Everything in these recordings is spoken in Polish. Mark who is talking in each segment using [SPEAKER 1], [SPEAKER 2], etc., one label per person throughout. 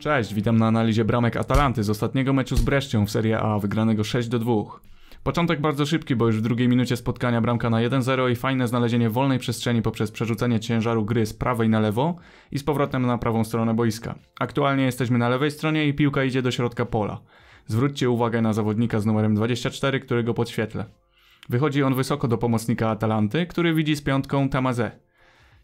[SPEAKER 1] Cześć, witam na analizie bramek Atalanty z ostatniego meczu z Breszcią w Serie A, wygranego 6 do 2. Początek bardzo szybki, bo już w drugiej minucie spotkania bramka na 1-0 i fajne znalezienie wolnej przestrzeni poprzez przerzucenie ciężaru gry z prawej na lewo i z powrotem na prawą stronę boiska. Aktualnie jesteśmy na lewej stronie i piłka idzie do środka pola. Zwróćcie uwagę na zawodnika z numerem 24, którego podświetlę. Wychodzi on wysoko do pomocnika Atalanty, który widzi z piątką Tamazę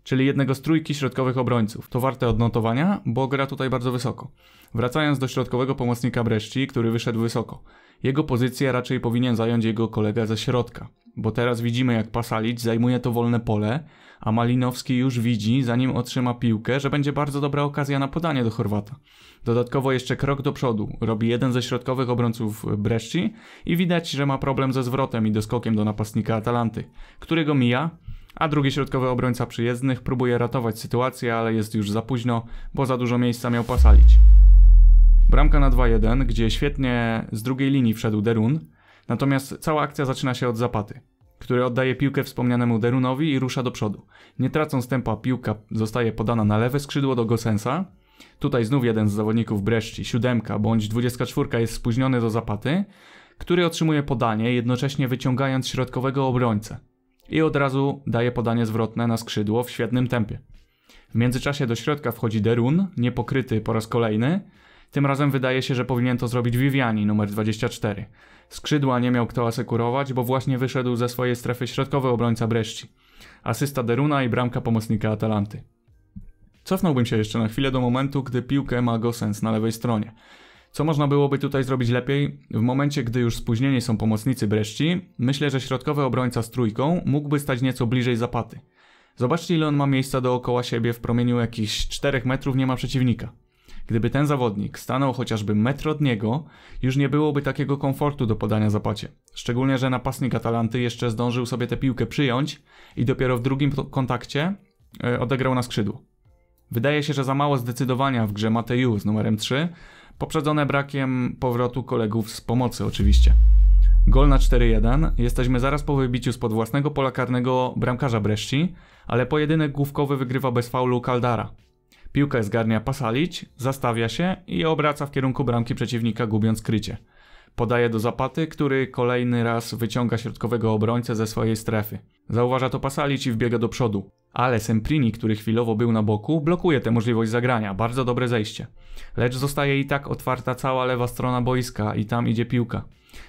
[SPEAKER 1] czyli jednego z trójki środkowych obrońców. To warte odnotowania, bo gra tutaj bardzo wysoko. Wracając do środkowego pomocnika Breszci, który wyszedł wysoko. Jego pozycję raczej powinien zająć jego kolega ze środka, bo teraz widzimy jak Pasalic zajmuje to wolne pole, a Malinowski już widzi, zanim otrzyma piłkę, że będzie bardzo dobra okazja na podanie do Chorwata. Dodatkowo jeszcze krok do przodu robi jeden ze środkowych obrońców Breszci i widać, że ma problem ze zwrotem i doskokiem do napastnika Atalanty, którego mija, a drugi środkowy obrońca przyjezdnych próbuje ratować sytuację, ale jest już za późno, bo za dużo miejsca miał pasalić. Bramka na 2-1, gdzie świetnie z drugiej linii wszedł Derun, natomiast cała akcja zaczyna się od zapaty, który oddaje piłkę wspomnianemu Derunowi i rusza do przodu. Nie tracąc tempa, piłka zostaje podana na lewe skrzydło do Gosensa. Tutaj znów jeden z zawodników Breszci, siódemka bądź 24 jest spóźniony do zapaty, który otrzymuje podanie, jednocześnie wyciągając środkowego obrońcę i od razu daje podanie zwrotne na skrzydło w świetnym tempie. W międzyczasie do środka wchodzi Derun, niepokryty po raz kolejny. Tym razem wydaje się, że powinien to zrobić Viviani, numer 24. Skrzydła nie miał kto asekurować, bo właśnie wyszedł ze swojej strefy środkowej obrońca Breszci. Asysta Deruna i bramka pomocnika Atalanty. Cofnąłbym się jeszcze na chwilę do momentu, gdy piłkę ma sens na lewej stronie. Co można byłoby tutaj zrobić lepiej? W momencie, gdy już spóźnieni są pomocnicy Breszci, myślę, że środkowy obrońca z trójką mógłby stać nieco bliżej zapaty. Zobaczcie ile on ma miejsca dookoła siebie w promieniu jakichś 4 metrów nie ma przeciwnika. Gdyby ten zawodnik stanął chociażby metr od niego, już nie byłoby takiego komfortu do podania zapacie. Szczególnie, że napastnik Atalanty jeszcze zdążył sobie tę piłkę przyjąć i dopiero w drugim kontakcie e, odegrał na skrzydło. Wydaje się, że za mało zdecydowania w grze Mateju z numerem 3, poprzedzone brakiem powrotu kolegów z pomocy oczywiście. Gol na 4-1, jesteśmy zaraz po wybiciu spod własnego pola karnego bramkarza Breszci, ale pojedynek główkowy wygrywa bez faulu Kaldara. Piłka zgarnia Pasalić, zastawia się i obraca w kierunku bramki przeciwnika gubiąc krycie. Podaje do Zapaty, który kolejny raz wyciąga środkowego obrońcę ze swojej strefy. Zauważa to Pasalić i wbiega do przodu ale Semprini, który chwilowo był na boku, blokuje tę możliwość zagrania, bardzo dobre zejście. Lecz zostaje i tak otwarta cała lewa strona boiska i tam idzie piłka.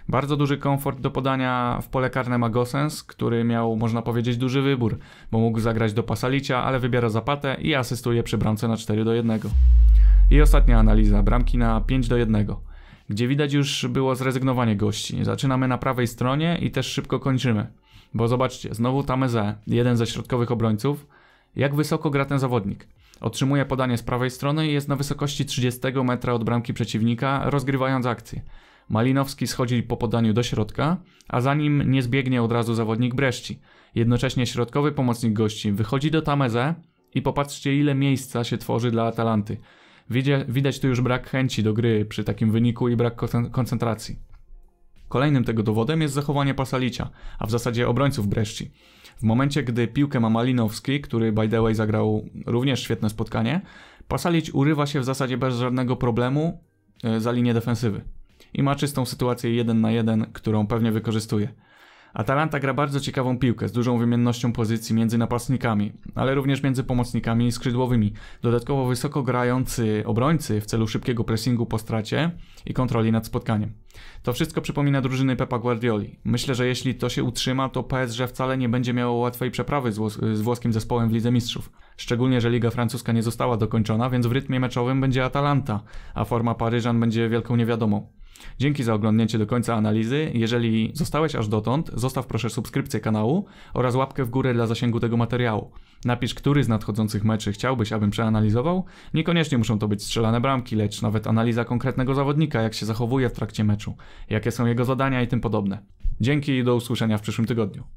[SPEAKER 1] Bardzo duży komfort do podania w pole karne ma Gosens, który miał, można powiedzieć, duży wybór, bo mógł zagrać do Pasalicia, ale wybiera Zapatę i asystuje przy bramce na 4 do 1. I ostatnia analiza, bramki na 5 do 1 gdzie widać już było zrezygnowanie gości. Zaczynamy na prawej stronie i też szybko kończymy. Bo zobaczcie, znowu Tameze, jeden ze środkowych obrońców, jak wysoko gra ten zawodnik. Otrzymuje podanie z prawej strony i jest na wysokości 30 metra od bramki przeciwnika, rozgrywając akcję. Malinowski schodzi po podaniu do środka, a za nim nie zbiegnie od razu zawodnik Breszci. Jednocześnie środkowy pomocnik gości wychodzi do Tameze i popatrzcie ile miejsca się tworzy dla Atalanty. Widać tu już brak chęci do gry przy takim wyniku i brak koncentracji. Kolejnym tego dowodem jest zachowanie Pasalicia, a w zasadzie obrońców Breszci. W momencie, gdy piłkę ma Malinowski, który by the way zagrał również świetne spotkanie, pasalic urywa się w zasadzie bez żadnego problemu e, za linię defensywy. I ma czystą sytuację 1 na 1, którą pewnie wykorzystuje. Atalanta gra bardzo ciekawą piłkę z dużą wymiennością pozycji między napastnikami, ale również między pomocnikami i skrzydłowymi. Dodatkowo wysoko grający obrońcy w celu szybkiego pressingu po stracie i kontroli nad spotkaniem. To wszystko przypomina drużyny Pepa Guardioli. Myślę, że jeśli to się utrzyma, to PSG wcale nie będzie miało łatwej przeprawy z, włos z włoskim zespołem w Lidze Mistrzów. Szczególnie, że Liga Francuska nie została dokończona, więc w rytmie meczowym będzie Atalanta, a forma Paryżan będzie wielką niewiadomą. Dzięki za oglądnięcie do końca analizy. Jeżeli zostałeś aż dotąd, zostaw proszę subskrypcję kanału oraz łapkę w górę dla zasięgu tego materiału. Napisz, który z nadchodzących meczy chciałbyś, abym przeanalizował. Niekoniecznie muszą to być strzelane bramki, lecz nawet analiza konkretnego zawodnika, jak się zachowuje w trakcie meczu, jakie są jego zadania i tym podobne. Dzięki i do usłyszenia w przyszłym tygodniu.